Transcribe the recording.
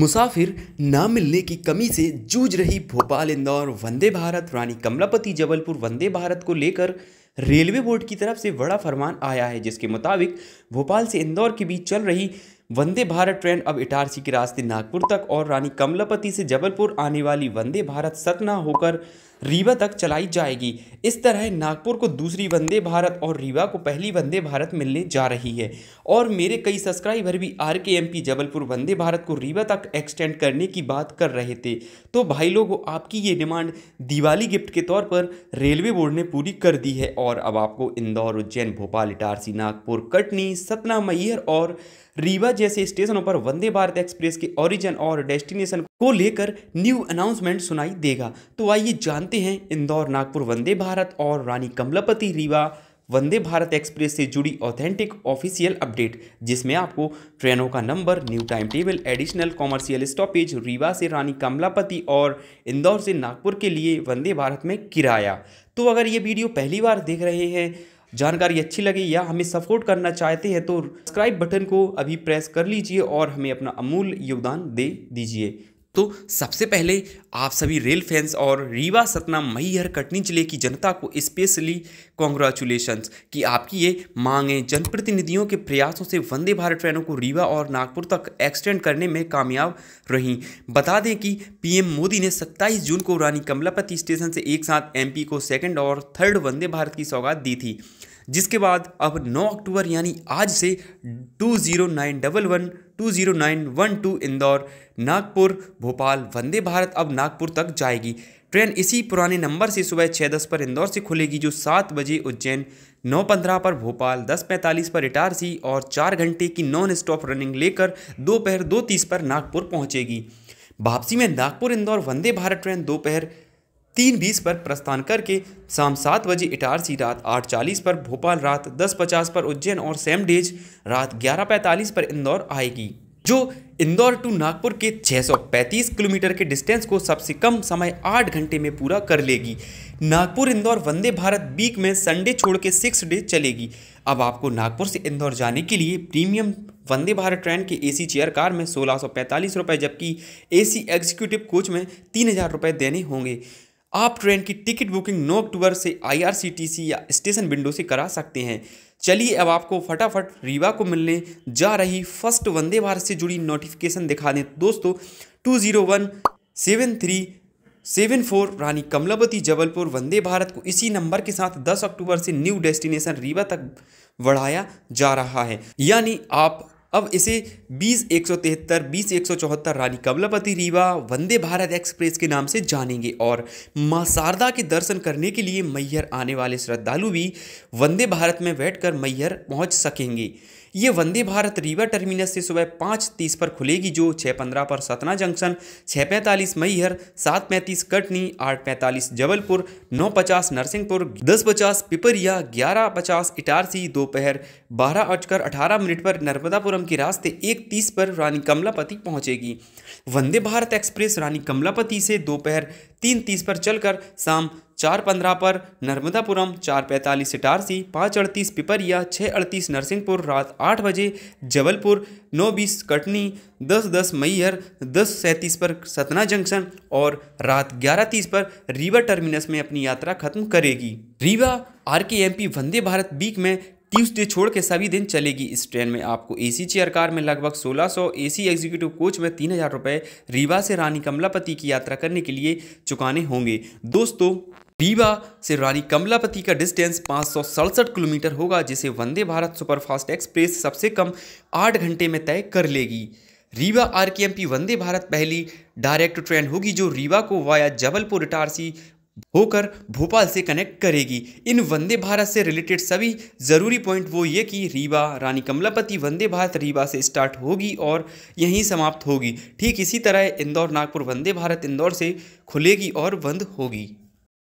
मुसाफिर ना मिलने की कमी से जूझ रही भोपाल इंदौर वंदे भारत रानी कमलापति जबलपुर वंदे भारत को लेकर रेलवे बोर्ड की तरफ से बड़ा फरमान आया है जिसके मुताबिक भोपाल से इंदौर के बीच चल रही वंदे भारत ट्रेन अब इटारसी के रास्ते नागपुर तक और रानी कमलापति से जबलपुर आने वाली वंदे भारत सतना होकर रीवा तक चलाई जाएगी इस तरह नागपुर को दूसरी वंदे भारत और रीवा को पहली वंदे भारत मिलने जा रही है और मेरे कई सब्सक्राइबर भी R K M P Jabalpur Vande Bharat को रीवा तक एक्सटेंड करने की बात कर रहे थे तो भाई लोगों आपकी ये डिमांड दिवाली गिफ्ट के तौर पर रेलवे बोर्ड ने पूरी कर दी है और अब आपको इंदौर उज्जैन भोपाल इटारसी नागपुर कटनी सतना मैहर और रीवा जैसे स्टेशनों पर वंदे भारत एक्सप्रेस के ओरिजिन और डेस्टिनेशन को लेकर न्यू अनाउंसमेंट सुनाई देगा तो आइए जानते हैं इंदौर नागपुर वंदे भारत और रानी कमलापति रीवा वंदे भारत एक्सप्रेस से जुड़ी ऑथेंटिक ऑफिशियल अपडेट जिसमें आपको ट्रेनों का number new time table additional commercial stoppage Rewa से रानी कमलापति और इंदौर से नागपुर के लिए वंदे भारत में किराया तो अगर ये वीडियो पहली बार देख रहे हैं जानकारी अच्छी लगी या हमें सपोर्ट करना चाहते हैं तो सब्सक्राइब बटन को अभी प्रेस कर लीजिए और हमें अपना अमूल योगदान दे दीजिए तो सबसे पहले आप सभी रेल फैंस और रीवा सतना मैहर कटनी जिले की जनता को स्पेशली कॉन्ग्रेचुलेशन कि आपकी ये मांगें जनप्रतिनिधियों के प्रयासों से वंदे भारत ट्रेनों को रीवा और नागपुर तक एक्सटेंड करने में कामयाब रहीं बता दें कि पीएम मोदी ने 27 जून को रानी कमलापति स्टेशन से एक साथ एम को सेकेंड और थर्ड वंदे भारत की सौगात दी थी जिसके बाद अब नौ अक्टूबर यानी आज से two zero nine double one 20912 Indore Nagpur Bhopal Vande Bharat अब नागपुर तक जाएगी ट्रेन इसी पुराने नंबर से सुबह छः दस पर इंदौर से खुलेगी जो सात बजे उज्जैन नौ पंद्रह पर भोपाल दस पैंतालीस पर इटारसी और चार घंटे की नॉन स्टॉप रनिंग लेकर दोपहर दो तीस पर नागपुर पहुंचेगी वापसी में नागपुर इंदौर वंदे भारत ट्रेन दोपहर तीन बीस पर प्रस्थान करके शाम सात बजे इटारसी रात आठ चालीस पर भोपाल रात दस पचास पर उज्जैन और सेम डेज रात ग्यारह पैंतालीस पर इंदौर आएगी जो इंदौर टू नागपुर के 635 किलोमीटर के डिस्टेंस को सबसे कम समय 8 घंटे में पूरा कर लेगी नागपुर इंदौर वंदे भारत वीक में संडे छोड़ के सिक्स डे चलेगी अब आपको नागपुर से इंदौर जाने के लिए प्रीमियम वंदे भारत ट्रेन के एसी चेयर कार में सोलह रुपए जबकि एसी एग्जीक्यूटिव कोच में तीन हज़ार देने होंगे आप ट्रेन की टिकट बुकिंग 9 अक्टूबर से आईआरसीटीसी या स्टेशन विंडो से करा सकते हैं चलिए अब आपको फटाफट रीवा को मिलने जा रही फर्स्ट वंदे भारत से जुड़ी नोटिफिकेशन दिखा दें दोस्तों two zero one seven three seven four Rani Kamlavati Jabalpur Vande Bharat को इसी नंबर के साथ 10 अक्टूबर से न्यू डेस्टिनेशन रीवा तक बढ़ाया जा रहा है यानी आप अब इसे बीस एक सौ तिहत्तर बीस एक सौ चौहत्तर रानी कमलापति रीवा वंदे भारत एक्सप्रेस के नाम से जानेंगे और माँ शारदा के दर्शन करने के लिए मैहर आने वाले श्रद्धालु भी वंदे भारत में बैठकर मैहर पहुँच सकेंगे ये वंदे भारत रीवा टर्मिनस से सुबह पाँच तीस पर खुलेगी जो छः पंद्रह पर सतना जंक्शन छः पैंतालीस मैहर सात पैंतीस कटनी आठ पैंतालीस जबलपुर नौ पचास नरसिंहपुर दस पचास पिपरिया ग्यारह पचास इटारसी दोपहर बारह बजकर अठारह मिनट पर नर्मदापुरम के रास्ते एक तीस पर रानी कमलापति पहुंचेगी वंदे भारत एक्सप्रेस रानी कमलापति से दोपहर तीन तीस पर चलकर शाम चार पंद्रह पर नर्मदापुरम चार पैंतालीस इटारसी पाँच अड़तीस पिपरिया छः अड़तीस नरसिंहपुर रात आठ बजे जबलपुर नौ बीस कटनी दस दस मैयर दस सैंतीस पर सतना जंक्शन और रात ग्यारह तीस पर रीवा टर्मिनस में अपनी यात्रा खत्म करेगी Rewa R K M P Vande Bharat week में ट्यूसडे छोड़ के सभी दिन चलेगी इस ट्रेन में आपको एसी चेयर कार में लगभग 1600 एसी एग्जीक्यूटिव कोच में तीन हज़ार रुपये रीवा से रानी कमलापति की यात्रा करने के लिए चुकाने होंगे दोस्तों रीवा से रानी कमलापति का डिस्टेंस पाँच किलोमीटर होगा जिसे वंदे भारत सुपरफास्ट एक्सप्रेस सबसे कम आठ घंटे में तय कर लेगी रीवा आरकेएमपी वंदे भारत पहली डायरेक्ट ट्रेन होगी जो रीवा को वाया जबलपुर इटारसी होकर भोपाल से कनेक्ट करेगी इन वंदे भारत से रिलेटेड सभी ज़रूरी पॉइंट वो ये कि रीवा रानी कमलापति वंदे भारत रीवा से स्टार्ट होगी और यहीं समाप्त होगी ठीक इसी तरह इंदौर नागपुर वंदे भारत इंदौर से खुलेगी और बंद होगी